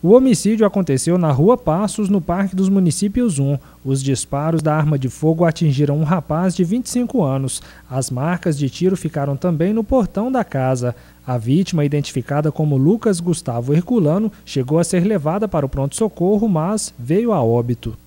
O homicídio aconteceu na Rua Passos, no Parque dos Municípios 1. Os disparos da arma de fogo atingiram um rapaz de 25 anos. As marcas de tiro ficaram também no portão da casa. A vítima, identificada como Lucas Gustavo Herculano, chegou a ser levada para o pronto-socorro, mas veio a óbito.